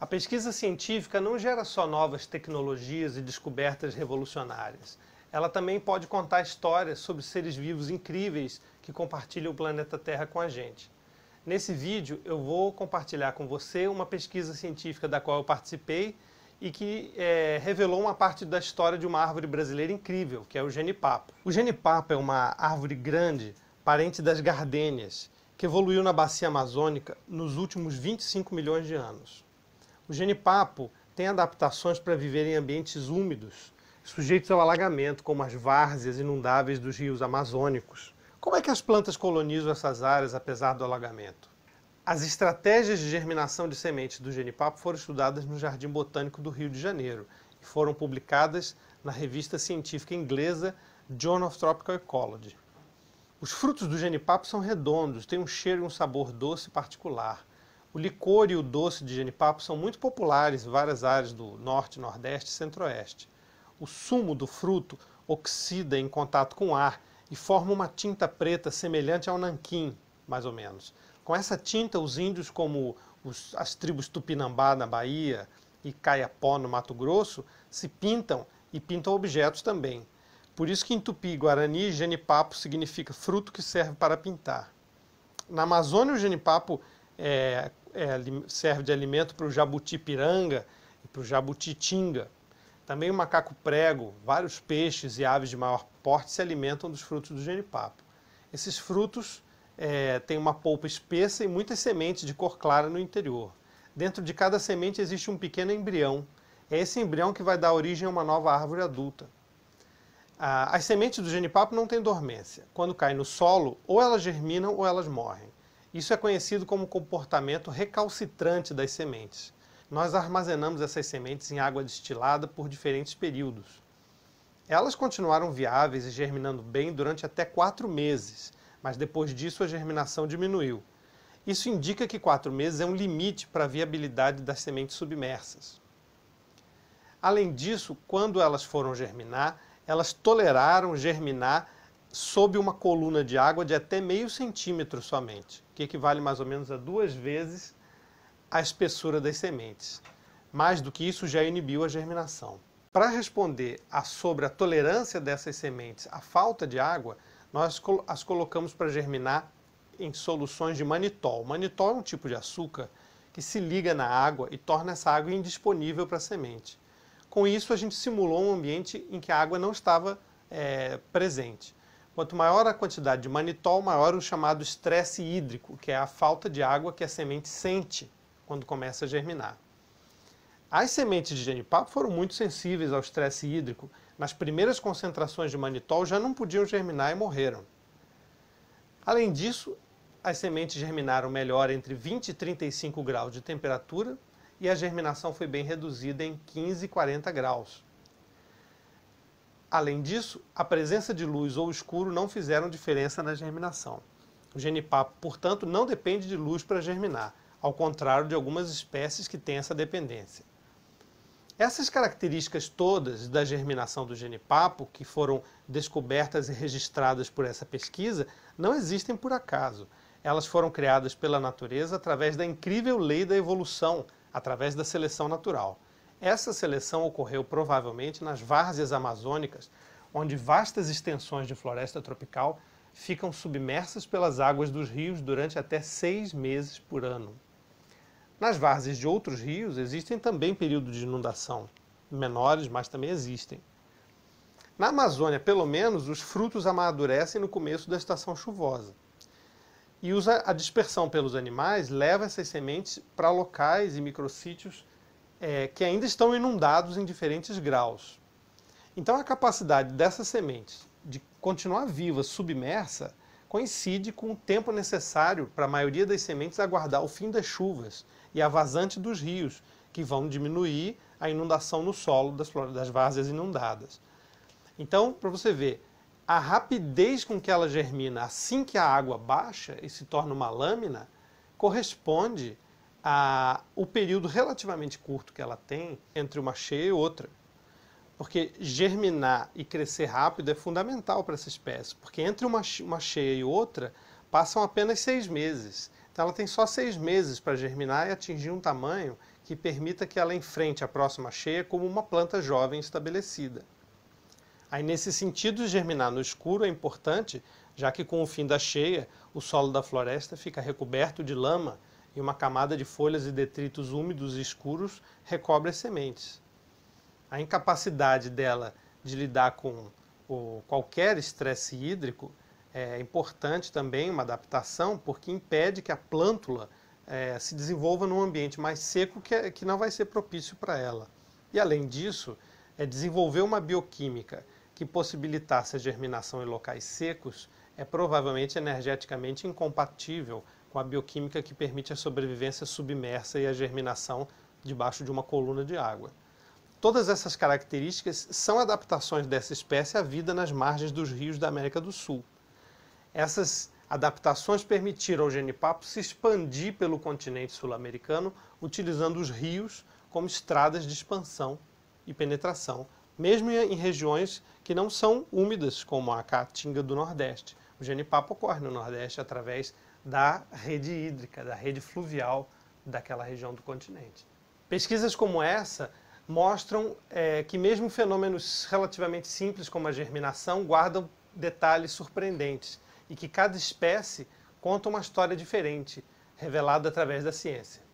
A pesquisa científica não gera só novas tecnologias e descobertas revolucionárias. Ela também pode contar histórias sobre seres vivos incríveis que compartilham o planeta Terra com a gente. Nesse vídeo, eu vou compartilhar com você uma pesquisa científica da qual eu participei e que é, revelou uma parte da história de uma árvore brasileira incrível, que é o genipapo. O genipapo é uma árvore grande, parente das gardênias, que evoluiu na bacia amazônica nos últimos 25 milhões de anos. O genipapo tem adaptações para viver em ambientes úmidos, sujeitos ao alagamento, como as várzeas inundáveis dos rios amazônicos. Como é que as plantas colonizam essas áreas apesar do alagamento? As estratégias de germinação de sementes do genipapo foram estudadas no Jardim Botânico do Rio de Janeiro e foram publicadas na revista científica inglesa Journal of Tropical Ecology. Os frutos do genipapo são redondos, têm um cheiro e um sabor doce particular. O licor e o doce de genipapo são muito populares em várias áreas do norte, nordeste e centro-oeste. O sumo do fruto oxida em contato com o ar e forma uma tinta preta semelhante ao nanquim, mais ou menos. Com essa tinta, os índios, como os, as tribos Tupinambá na Bahia e Caiapó no Mato Grosso, se pintam e pintam objetos também. Por isso que em Tupi Guarani, genipapo significa fruto que serve para pintar. Na Amazônia, o genipapo é, é, serve de alimento para o jabutipiranga e para o jabutitinga. Também o macaco prego, vários peixes e aves de maior porte se alimentam dos frutos do genipapo. Esses frutos é, têm uma polpa espessa e muitas sementes de cor clara no interior. Dentro de cada semente existe um pequeno embrião. É esse embrião que vai dar origem a uma nova árvore adulta. as sementes do genipapo não têm dormência. Quando caem no solo, ou elas germinam ou elas morrem. Isso é conhecido como comportamento recalcitrante das sementes. Nós armazenamos essas sementes em água destilada por diferentes períodos. Elas continuaram viáveis e germinando bem durante até quatro meses, mas depois disso a germinação diminuiu. Isso indica que quatro meses é um limite para a viabilidade das sementes submersas. Além disso, quando elas foram germinar, elas toleraram germinar sob uma coluna de água de até meio centímetro somente, que equivale mais ou menos a duas vezes a espessura das sementes. Mais do que isso, já inibiu a germinação. Para responder a, sobre a tolerância dessas sementes à falta de água, nós as colocamos para germinar em soluções de manitol. Manitol é um tipo de açúcar que se liga na água e torna essa água indisponível para a semente. Com isso, a gente simulou um ambiente em que a água não estava é, presente. Quanto maior a quantidade de manitol, maior o chamado estresse hídrico, que é a falta de água que a semente sente quando começa a germinar. As sementes de genipapo foram muito sensíveis ao estresse hídrico. Nas primeiras concentrações de manitol já não podiam germinar e morreram. Além disso, as sementes germinaram melhor entre 20 e 35 graus de temperatura e a germinação foi bem reduzida em 15 e 40 graus. Além disso, a presença de luz ou escuro não fizeram diferença na germinação. O genipapo, portanto, não depende de luz para germinar, ao contrário de algumas espécies que têm essa dependência. Essas características todas da germinação do genipapo, que foram descobertas e registradas por essa pesquisa, não existem por acaso. Elas foram criadas pela natureza através da incrível lei da evolução, através da seleção natural. Essa seleção ocorreu provavelmente nas várzeas amazônicas, onde vastas extensões de floresta tropical ficam submersas pelas águas dos rios durante até seis meses por ano. Nas várzeas de outros rios existem também períodos de inundação, menores, mas também existem. Na Amazônia, pelo menos, os frutos amadurecem no começo da estação chuvosa. E a dispersão pelos animais leva essas sementes para locais e microsítios é, que ainda estão inundados em diferentes graus. Então, a capacidade dessas sementes de continuar viva, submersa, coincide com o tempo necessário para a maioria das sementes aguardar o fim das chuvas e a vazante dos rios, que vão diminuir a inundação no solo das, das várzeas inundadas. Então, para você ver, a rapidez com que ela germina assim que a água baixa e se torna uma lâmina corresponde a, o período relativamente curto que ela tem entre uma cheia e outra. Porque germinar e crescer rápido é fundamental para essa espécie, porque entre uma, uma cheia e outra passam apenas seis meses. Então ela tem só seis meses para germinar e atingir um tamanho que permita que ela enfrente a próxima cheia como uma planta jovem estabelecida. Aí, nesse sentido, germinar no escuro é importante, já que com o fim da cheia, o solo da floresta fica recoberto de lama e uma camada de folhas e detritos úmidos e escuros recobre as sementes. A incapacidade dela de lidar com o, qualquer estresse hídrico é importante também, uma adaptação, porque impede que a plântula é, se desenvolva num ambiente mais seco que, é, que não vai ser propício para ela. E além disso, é desenvolver uma bioquímica que possibilitasse a germinação em locais secos é provavelmente energeticamente incompatível com a bioquímica que permite a sobrevivência submersa e a germinação debaixo de uma coluna de água. Todas essas características são adaptações dessa espécie à vida nas margens dos rios da América do Sul. Essas adaptações permitiram ao genipapo se expandir pelo continente sul-americano, utilizando os rios como estradas de expansão e penetração, mesmo em regiões que não são úmidas, como a Caatinga do Nordeste. O genipapo ocorre no Nordeste através da rede hídrica, da rede fluvial daquela região do continente. Pesquisas como essa mostram é, que mesmo fenômenos relativamente simples como a germinação guardam detalhes surpreendentes e que cada espécie conta uma história diferente, revelada através da ciência.